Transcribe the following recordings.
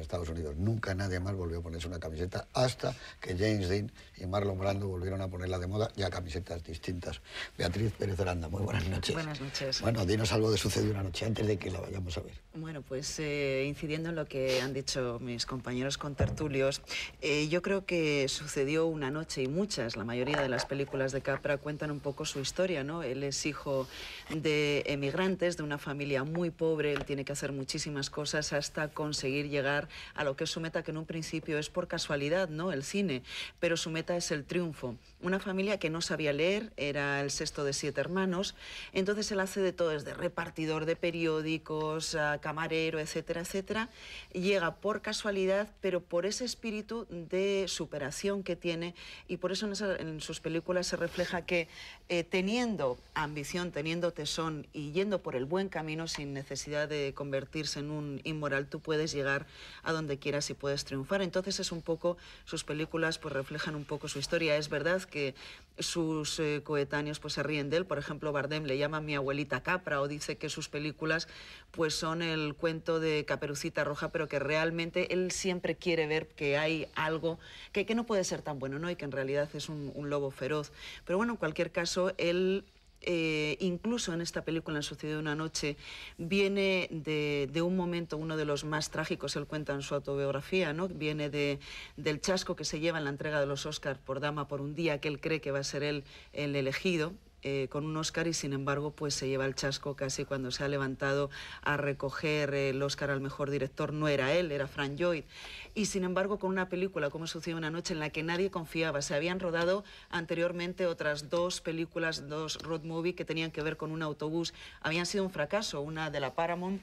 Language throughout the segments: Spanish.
Estados Unidos. Nunca nadie más volvió a ponerse una camiseta hasta que James Dean y Marlon Brando volvieron a ponerla de moda ya camisetas distintas. Beatriz Pérez Aranda, muy buenas noches. Buenas noches. Bueno, dinos algo de sucedió una noche antes de que la vayamos a ver. Bueno, pues eh, incidiendo en lo que han dicho mis compañeros con tertulios, eh, yo creo que sucedió una noche y muchas, la mayoría de las películas de Capra cuentan un poco su historia, ¿no? Él es hijo de emigrantes, de una familia muy pobre, él tiene que hacer muchísimas cosas hasta conseguir llegar a lo que es su meta, que en un principio es por casualidad, ¿no? El cine, pero su meta es el triunfo. Una familia que no sabía leer, era el sexto de siete hermanos, entonces él hace de todo, desde de repartidor de periódicos, ah, camarero, etcétera, etcétera. Llega por casualidad, pero por ese espíritu de superación que tiene y por eso en, sus películas se refleja que eh, teniendo ambición, teniendo tesón y yendo por el buen camino sin necesidad de convertirse en un inmoral, tú puedes llegar a donde quieras y puedes triunfar. Entonces es un poco, sus películas pues reflejan un poco su historia. Es verdad que sus eh, coetáneos pues se ríen de él. Por ejemplo, Bardem le llama mi abuelita Capra o dice que sus películas pues son el cuento de Caperucita Roja, pero que realmente él siempre quiere ver que hay algo que, no puede ser tan bueno, ¿no? Y que en realidad es un, un lobo feroz. Pero bueno, en cualquier caso, él eh, incluso en esta película, en de una noche, viene de, un momento, uno de los más trágicos, él cuenta en su autobiografía, ¿no? Viene del chasco que se lleva en la entrega de los Oscars por Dama por un día, que él cree que va a ser él el elegido, eh, con un Oscar y sin embargo pues se lleva el chasco casi cuando se ha levantado a recoger eh, el Oscar al mejor director no era él era Frank Lloyd y sin embargo con una película como sucedió una noche en la que nadie confiaba se habían rodado anteriormente otras dos películas dos road movie que tenían que ver con un autobús habían sido un fracaso una de la Paramount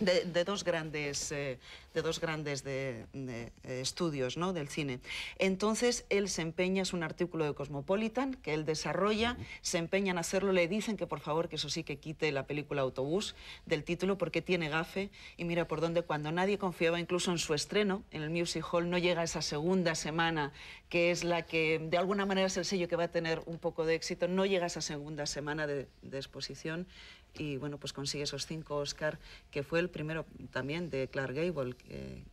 eh, de, dos grandes, de dos grandes de, eh, estudios ¿no? del cine. Entonces, él se empeña, es un artículo de Cosmopolitan que él desarrolla, se empeña en hacerlo, le dicen que por favor, que eso sí, que quite la película Autobús del título porque tiene gafe y mira por dónde cuando nadie confiaba incluso en su estreno, en el Music Hall no llega esa segunda semana que es la que de alguna manera es el sello que va a tener un poco de éxito, no llega esa segunda semana de exposición y bueno, pues consigue esos cinco Oscar, que fue el primero también de Clark Gable,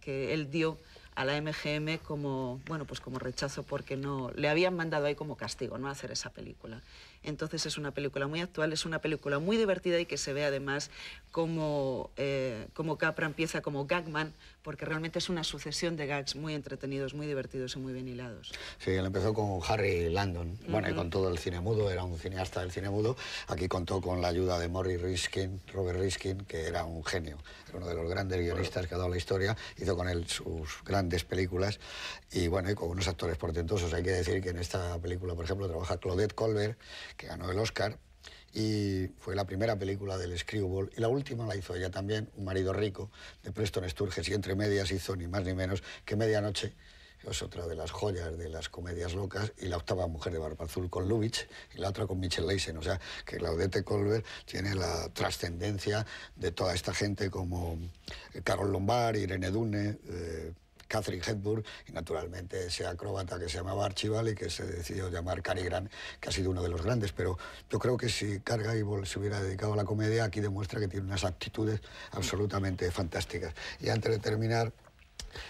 que, él dio a la MGM como, bueno, pues como rechazo porque no le habían mandado ahí como castigo no hacer esa película. Entonces es una película muy actual, es una película muy divertida y que se ve además como, eh, como Capra empieza como Gagman porque realmente es una sucesión de gags muy entretenidos, muy divertidos y muy bien hilados. Sí, él empezó con Harry Landon, bueno, con todo el cine mudo, era un cineasta del cine mudo. Aquí contó con la ayuda de Morris Riskin, Robert Riskin, que era un genio, uno de los grandes guionistas que ha dado la historia, hizo con él sus grandes películas y bueno, y con unos actores portentosos. Hay que decir que en esta película, por ejemplo, trabaja Claudette Colbert, que ganó el Oscar y fue la primera película del Screwball y la última la hizo ella también, Un marido rico, de Preston Sturges y entre medias hizo ni más ni menos que Medianoche, es otra de las joyas de las comedias locas, y la octava mujer de Barba Azul con Lubitsch, y la otra con Michelle Leisen. O sea, que Claudette Colbert tiene la trascendencia de toda esta gente como Carol Lombard, Irene Dune. Eh, Catherine Hepburn y naturalmente ese acróbata que se llamaba Archival y que se decidió llamar Cary Grant, que ha sido uno de los grandes. Pero yo creo que si y se hubiera dedicado a la comedia, aquí demuestra que tiene unas actitudes absolutamente fantásticas. Y antes de terminar,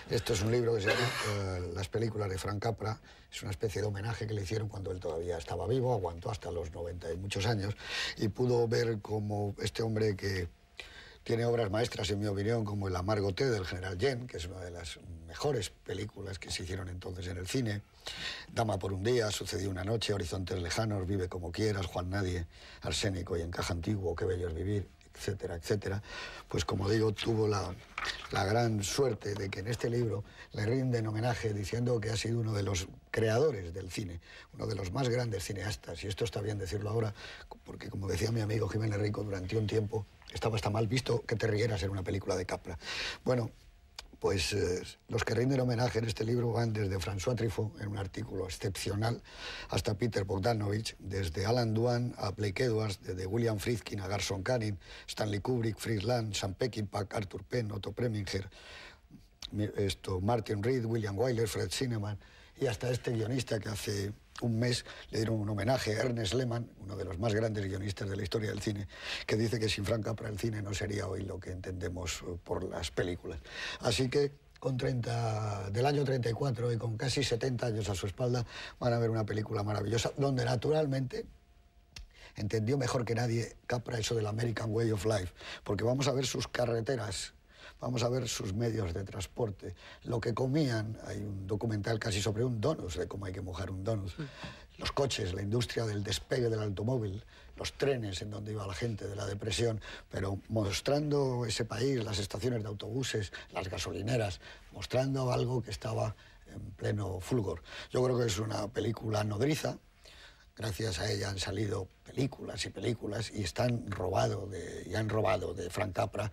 esto es un libro que se llama eh, Las películas de Frank Capra. Es una especie de homenaje que le hicieron cuando él todavía estaba vivo, aguantó hasta los 90 y muchos años y pudo ver como este hombre que tiene obras maestras, en mi opinión, como El amargo té del general Yen, que es una de las mejores películas que se hicieron entonces en el cine. Dama por un día, Sucedió una noche, Horizontes lejanos, Vive como quieras, Juan Nadie, Arsénico y Encaja Antiguo, Qué bello es vivir, etcétera, etcétera. Pues como digo, tuvo la, la gran suerte de que en este libro le rinden homenaje diciendo que ha sido uno de los creadores del cine, uno de los más grandes cineastas, y esto está bien decirlo ahora, porque como decía mi amigo Jiménez Rico, durante un tiempo estaba hasta mal visto que te rieras en una película de Capra. Bueno, pues eh, los que rinden homenaje en este libro van desde François Truffaut, en un artículo excepcional, hasta Peter Bogdanovich, desde Alan Duan a Blake Edwards, desde William Friedkin a Garson Canning, Stanley Kubrick, Fritz Lang, Sam Peckinpah, Arthur Penn, Otto Preminger, esto, Martin Reed, William Wyler, Fred Zinnemann, y hasta este guionista que hace un mes le dieron un homenaje a Ernest Lehmann, uno de los más grandes guionistas de la historia del cine, que dice que sin Frank Capra el cine no sería hoy lo que entendemos eh, por las películas. Así que con 30, del año 34 y con casi 70 años a su espalda, van a ver una película maravillosa, donde naturalmente entendió mejor que nadie Capra eso del American Way of Life, porque vamos a ver sus carreteras vamos a ver sus medios de transporte, lo que comían, hay un documental casi sobre un donut de cómo hay que mojar un donut, mm. los coches, la industria del despegue del automóvil, los trenes en donde iba la gente de la depresión, pero mostrando ese país, las estaciones de autobuses, las gasolineras, mostrando algo que estaba en pleno fulgor. Yo creo que es una película nodriza, gracias a ella han salido películas y películas y están robado de, y han robado de Frank Capra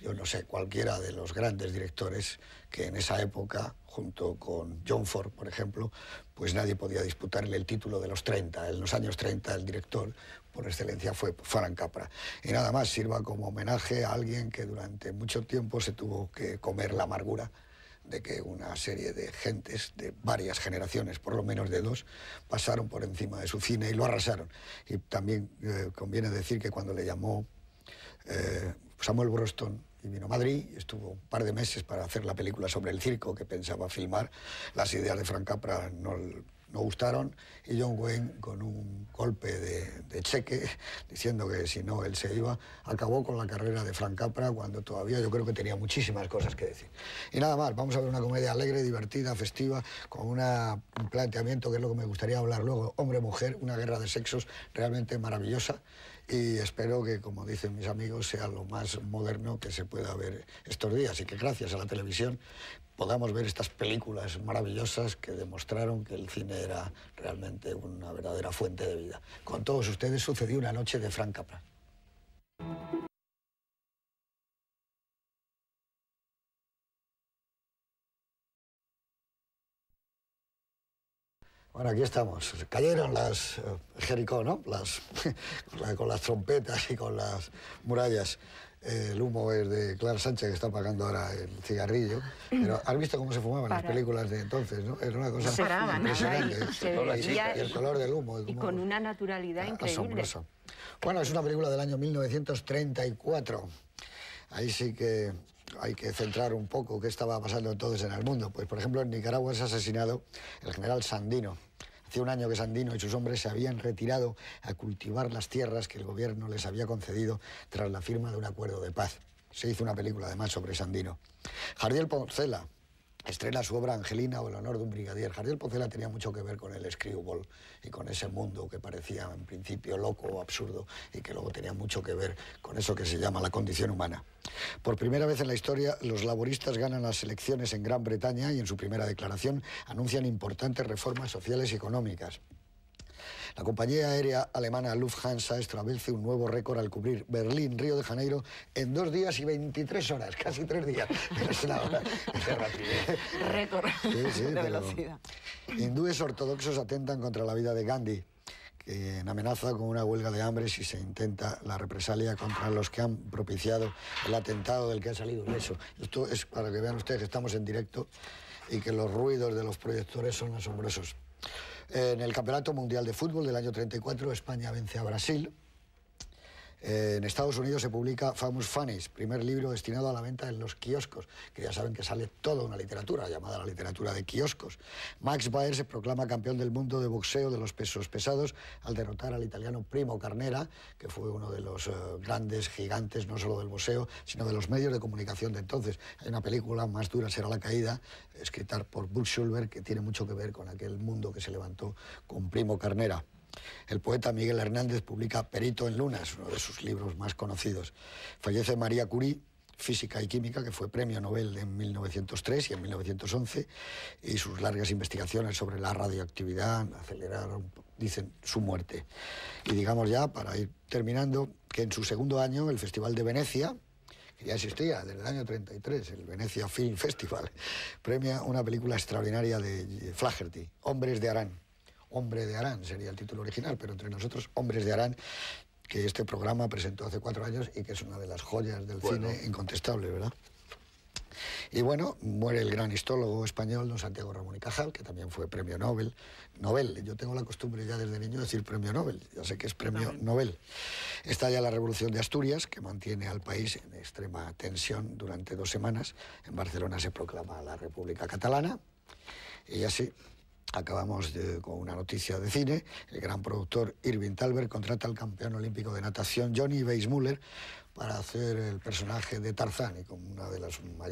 yo no sé, cualquiera de los grandes directores que en esa época, junto con John Ford, por ejemplo, pues nadie podía disputarle el título de los 30. En los años 30 el director por excelencia fue Frank Capra. Y nada más sirva como homenaje a alguien que durante mucho tiempo se tuvo que comer la amargura de que una serie de gentes, de varias generaciones, por lo menos de dos, pasaron por encima de su cine y lo arrasaron. Y también eh, conviene decir que cuando le llamó eh, Samuel Broston y vino a Madrid, estuvo un par de meses para hacer la película sobre el circo que pensaba filmar. Las ideas de Frank Capra no, no gustaron y John Wayne, con un golpe de, cheque, diciendo que si no él se iba, acabó con la carrera de Frank Capra cuando todavía yo creo que tenía muchísimas cosas que decir. Y nada más, vamos a ver una comedia alegre, divertida, festiva, con una, un planteamiento que es lo que me gustaría hablar luego, hombre-mujer, una guerra de sexos realmente maravillosa y espero que, como dicen mis amigos, sea lo más moderno que se pueda ver estos días y que gracias a la televisión podamos ver estas películas maravillosas que demostraron que el cine era realmente una verdadera fuente de vida. Con todos ustedes sucedió una noche de Frank Capra. Bueno, aquí estamos. Cayeron las eh, Jericó, ¿no? Las, con las trompetas y con las murallas. Eh, el humo es de Clara Sánchez, que está apagando ahora el cigarrillo. Mm. Pero has visto cómo se fumaban las películas de entonces, ¿no? Era una cosa impresionante. el color del humo. y con una naturalidad increíble. Asombroso. Bueno, es una película del año 1934. Ahí sí que hay que centrar un poco qué estaba pasando entonces en el mundo. Pues, por ejemplo, en Nicaragua se ha asesinado el general Sandino. Hace un año que Sandino y sus hombres se habían retirado a cultivar las tierras que el gobierno les había concedido tras la firma de un acuerdo de paz. Se hizo una película además sobre Sandino. Jardiel Porcela, estrena su obra Angelina o el honor de un brigadier. Javier Pocela tenía mucho que ver con el screwball y con ese mundo que parecía en principio loco o absurdo y que luego tenía mucho que ver con eso que se llama la condición humana. Por primera vez en la historia, los laboristas ganan las elecciones en Gran Bretaña y en su primera declaración anuncian importantes reformas sociales y económicas. La compañía aérea alemana Lufthansa establece un nuevo récord al cubrir Berlín-Río de Janeiro en dos días y 23 horas, casi tres días. Pero es una hora de Récord de velocidad. Hindúes ortodoxos atentan contra la vida de Gandhi que amenaza con una huelga de hambre si se intenta la represalia contra los que han propiciado el atentado del que ha salido eso. Esto es para que vean ustedes que estamos en directo y que los ruidos de los proyectores son asombrosos. En el Campeonato Mundial de Fútbol del año 34 España vence a Brasil en Estados Unidos se publica Famous Funnies, primer libro destinado a la venta en los kioscos, que ya saben que sale toda una literatura llamada la literatura de kioscos. Max Baer se proclama campeón del mundo de boxeo de los pesos pesados al derrotar al italiano Primo Carnera, que fue uno de los eh, grandes gigantes no solo del boxeo, sino de los medios de comunicación de entonces. Hay una película, Más dura será la caída, escrita por Bull Schulberg, que tiene mucho que ver con aquel mundo que se levantó con Primo Carnera. El poeta Miguel Hernández publica Perito en Lunas, uno de sus libros más conocidos. Fallece María Curie, física y química, que fue premio Nobel en 1903 y en 1911, y sus largas investigaciones sobre la radioactividad aceleraron, dicen, su muerte. Y digamos ya, para ir terminando, que en su segundo año el Festival de Venecia, que ya existía desde el año 33, el Venecia Film Festival, premia una película extraordinaria de Flaherty, Hombres de Arán Hombre de Arán sería el título original, pero entre nosotros, Hombres de Arán, que este programa presentó hace cuatro años y que es una de las joyas del cine incontestable, ¿verdad? Y bueno, muere el gran histólogo español, don Santiago Ramón y Cajal, que también fue premio Nobel. Nobel, yo tengo la costumbre ya desde niño de decir premio Nobel, ya sé que es premio Nobel. Nobel. Está ya la revolución de Asturias, que mantiene al país en extrema tensión durante dos semanas. En Barcelona se proclama la República Catalana. Y así, Acabamos con una noticia de cine. El gran productor Irving Talbert contrata al campeón olímpico de natación Johnny Weissmuller para hacer el personaje de Tarzán como una de las mayores